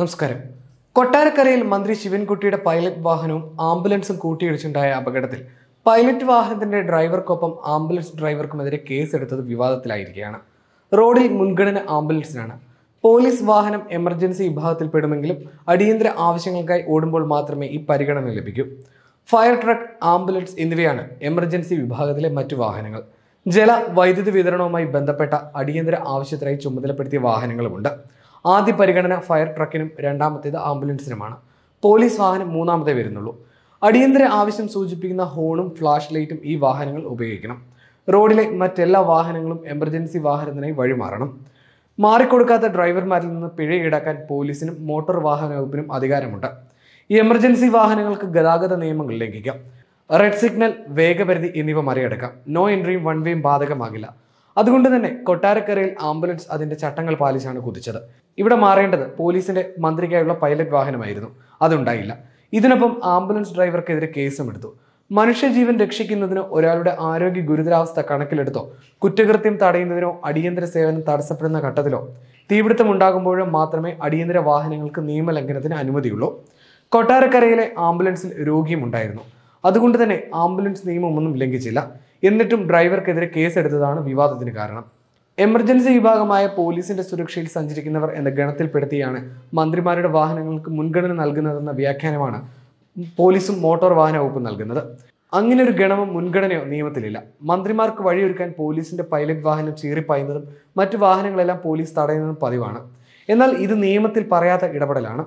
നമസ്കാരം കൊട്ടാരക്കരയിൽ മന്ത്രി ശിവൻകുട്ടിയുടെ പൈലറ്റ് വാഹനവും ആംബുലൻസും കൂട്ടിയിടിച്ചുണ്ടായ അപകടത്തിൽ പൈലറ്റ് വാഹനത്തിന്റെ ഡ്രൈവർക്കൊപ്പം ആംബുലൻസ് ഡ്രൈവർക്കുമെതിരെ കേസെടുത്തത് വിവാദത്തിലായിരിക്കുകയാണ് റോഡിൽ മുൻഗണന ആംബുലൻസിനാണ് പോലീസ് വാഹനം എമർജൻസി വിഭാഗത്തിൽ പെടുമെങ്കിലും അടിയന്തര ആവശ്യങ്ങൾക്കായി ഓടുമ്പോൾ മാത്രമേ ഈ പരിഗണന ലഭിക്കൂ ഫയർ ട്രക്ക് ആംബുലൻസ് എന്നിവയാണ് എമർജൻസി വിഭാഗത്തിലെ മറ്റു വാഹനങ്ങൾ ജല വൈദ്യുതി വിതരണവുമായി ബന്ധപ്പെട്ട അടിയന്തര ആവശ്യത്തിനായി ചുമതലപ്പെടുത്തിയ വാഹനങ്ങളുമുണ്ട് ആദ്യ പരിഗണന ഫയർ ട്രക്കിനും രണ്ടാമത്തേത് ആംബുലൻസിനുമാണ് പോലീസ് വാഹനം മൂന്നാമതേ വരുന്നുള്ളൂ അടിയന്തര ആവശ്യം സൂചിപ്പിക്കുന്ന ഹോണും ഫ്ലാഷ് ലൈറ്റും ഈ വാഹനങ്ങൾ ഉപയോഗിക്കണം റോഡിലെ മറ്റെല്ലാ വാഹനങ്ങളും എമർജൻസി വാഹനത്തിനായി വഴിമാറണം മാറിക്കൊടുക്കാത്ത ഡ്രൈവർമാരിൽ നിന്ന് പിഴ ഈടാക്കാൻ പോലീസിനും മോട്ടോർ വാഹന വകുപ്പിനും അധികാരമുണ്ട് ഈ എമർജൻസി വാഹനങ്ങൾക്ക് ഗതാഗത നിയമങ്ങൾ ലംഘിക്കാം റെഡ് സിഗ്നൽ വേഗപരിധി എന്നിവ മറികടക്കാം നോ എൻട്രിയും വൺ വേയും ബാധകമാകില്ല അതുകൊണ്ട് തന്നെ കൊട്ടാരക്കരയിൽ ആംബുലൻസ് അതിന്റെ ചട്ടങ്ങൾ പാലിച്ചാണ് കുതിച്ചത് ഇവിടെ മാറേണ്ടത് പോലീസിന്റെ മന്ത്രിക്കായുള്ള പൈലറ്റ് വാഹനമായിരുന്നു അതുണ്ടായില്ല ഇതിനൊപ്പം ആംബുലൻസ് ഡ്രൈവർക്കെതിരെ കേസും എടുത്തു മനുഷ്യജീവൻ രക്ഷിക്കുന്നതിനോ ഒരാളുടെ ആരോഗ്യ ഗുരുതരാവസ്ഥ കണക്കിലെടുത്തോ കുറ്റകൃത്യം തടയുന്നതിനോ അടിയന്തര സേവനം തടസ്സപ്പെടുന്ന ഘട്ടത്തിലോ തീപിടുത്തം ഉണ്ടാകുമ്പോഴും മാത്രമേ അടിയന്തര വാഹനങ്ങൾക്ക് നിയമലംഘനത്തിന് അനുമതിയുള്ളൂ കൊട്ടാരക്കരയിലെ ആംബുലൻസിൽ രോഗിയും ഉണ്ടായിരുന്നു അതുകൊണ്ട് തന്നെ ആംബുലൻസ് നിയമമൊന്നും ലംഘിച്ചില്ല എന്നിട്ടും ഡ്രൈവർക്കെതിരെ കേസെടുത്തതാണ് വിവാദത്തിന് കാരണം എമർജൻസി വിഭാഗമായ പോലീസിന്റെ സുരക്ഷയിൽ സഞ്ചരിക്കുന്നവർ എന്ന ഗണത്തിൽപ്പെടുത്തിയാണ് മന്ത്രിമാരുടെ വാഹനങ്ങൾക്ക് മുൻഗണന നൽകുന്നതെന്ന വ്യാഖ്യാനമാണ് പോലീസും മോട്ടോർ വാഹന വകുപ്പും നൽകുന്നത് അങ്ങനെ ഒരു ഗണമോ മുൻഗണനയോ നിയമത്തിലില്ല മന്ത്രിമാർക്ക് വഴിയൊരുക്കാൻ പോലീസിന്റെ പൈലറ്റ് വാഹനം ചീറിപ്പായുന്നതും മറ്റു വാഹനങ്ങളെല്ലാം പോലീസ് തടയുന്നതും പതിവാണ് എന്നാൽ ഇത് നിയമത്തിൽ പറയാത്ത ഇടപെടലാണ്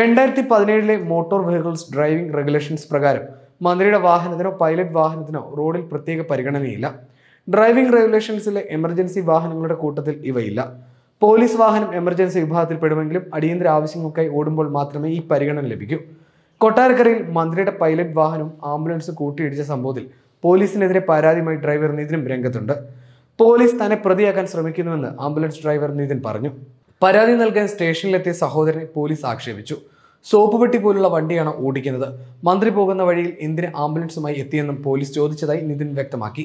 രണ്ടായിരത്തി പതിനേഴിലെ മോട്ടോർ വെഹിക്കിൾസ് ഡ്രൈവിംഗ് റെഗുലേഷൻസ് പ്രകാരം മന്ത്രിയുടെ വാഹനത്തിനോ പൈലറ്റ് വാഹനത്തിനോ റോഡിൽ പ്രത്യേക പരിഗണനയില്ല ഡ്രൈവിംഗ് റെഗുലേഷൻസിലെ എമർജൻസി വാഹനങ്ങളുടെ കൂട്ടത്തിൽ ഇവയില്ല പോലീസ് വാഹനം എമർജൻസി വിഭാഗത്തിൽ പെടുമെങ്കിലും അടിയന്തര ആവശ്യങ്ങൾക്കായി ഓടുമ്പോൾ മാത്രമേ ഈ പരിഗണന ലഭിക്കൂ കൊട്ടാരക്കരയിൽ മന്ത്രിയുടെ പൈലറ്റ് വാഹനവും ആംബുലൻസ് കൂട്ടിയിടിച്ച സംഭവത്തിൽ പോലീസിനെതിരെ പരാതിയുമായി ഡ്രൈവർ നിതിനും രംഗത്തുണ്ട് പോലീസ് തന്നെ പ്രതിയാക്കാൻ ശ്രമിക്കുന്നുവെന്ന് ആംബുലൻസ് ഡ്രൈവർ നിതിൻ പറഞ്ഞു പരാതി നൽകാൻ സ്റ്റേഷനിലെത്തിയ സഹോദരനെ പോലീസ് ആക്ഷേപിച്ചു സോപ്പ് പെട്ടി പോലുള്ള വണ്ടിയാണ് ഓടിക്കുന്നത് മന്ത്രി പോകുന്ന വഴിയിൽ എന്തിന് ആംബുലൻസുമായി എത്തിയെന്നും പോലീസ് ചോദിച്ചതായി നിതിൻ വ്യക്തമാക്കി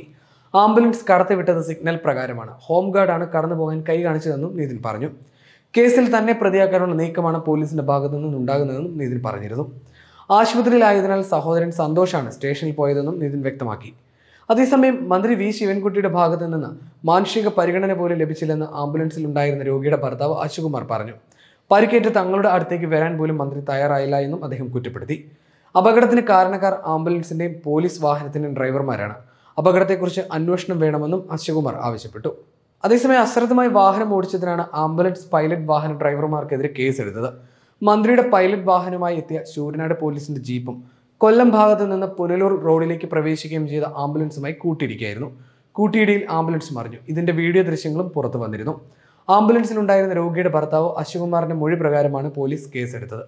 ആംബുലൻസ് കടത്തിവിട്ടത് സിഗ്നൽ പ്രകാരമാണ് ഹോം ഗാർഡാണ് കടന്നു പോകാൻ കൈ കാണിച്ചതെന്നും നിതിൻ പറഞ്ഞു കേസിൽ തന്നെ പ്രതിയാക്കാനുള്ള നീക്കമാണ് പോലീസിന്റെ ഭാഗത്തു നിന്നുണ്ടാകുന്നതെന്നും നിതിൻ പറഞ്ഞിരുന്നു ആശുപത്രിയിലായതിനാൽ സഹോദരൻ സന്തോഷാണ് സ്റ്റേഷനിൽ പോയതെന്നും നിതിൻ വ്യക്തമാക്കി അതേസമയം മന്ത്രി വി ശിവൻകുട്ടിയുടെ ഭാഗത്തു നിന്ന് മാനുഷിക പരിഗണന പോലും ലഭിച്ചില്ലെന്ന് ആംബുലൻസിൽ ഉണ്ടായിരുന്ന രോഗിയുടെ ഭർത്താവ് അശുകുമാർ പറഞ്ഞു പരിക്കേറ്റ് തങ്ങളുടെ അടുത്തേക്ക് വരാൻ പോലും മന്ത്രി തയ്യാറായില്ല എന്നും അദ്ദേഹം കുറ്റപ്പെടുത്തി അപകടത്തിന് കാരണക്കാർ ആംബുലൻസിന്റെയും പോലീസ് വാഹനത്തിന്റെയും ഡ്രൈവർമാരാണ് അപകടത്തെക്കുറിച്ച് അന്വേഷണം വേണമെന്നും അശ്വകുമാർ ആവശ്യപ്പെട്ടു അതേസമയം അശ്രദ്ധമായി വാഹനം ഓടിച്ചതിനാണ് ആംബുലൻസ് പൈലറ്റ് വാഹന ഡ്രൈവർമാർക്കെതിരെ കേസെടുത്തത് മന്ത്രിയുടെ പൈലറ്റ് വാഹനമായി എത്തിയ ശൂരനാട് പോലീസിന്റെ ജീപ്പും കൊല്ലം ഭാഗത്ത് നിന്ന് പുനലൂർ റോഡിലേക്ക് പ്രവേശിക്കുകയും ചെയ്ത ആംബുലൻസുമായി കൂട്ടിയിരിക്കുകയായിരുന്നു കൂട്ടിയിടിയിൽ ആംബുലൻസ് മറിഞ്ഞു ഇതിന്റെ വീഡിയോ ദൃശ്യങ്ങളും പുറത്തു വന്നിരുന്നു ആംബുലൻസിലുണ്ടായിരുന്ന രോഗിയുടെ ഭർത്താവ് അശ്വകുമാറിന്റെ മൊഴി പ്രകാരമാണ് പോലീസ് കേസെടുത്തത്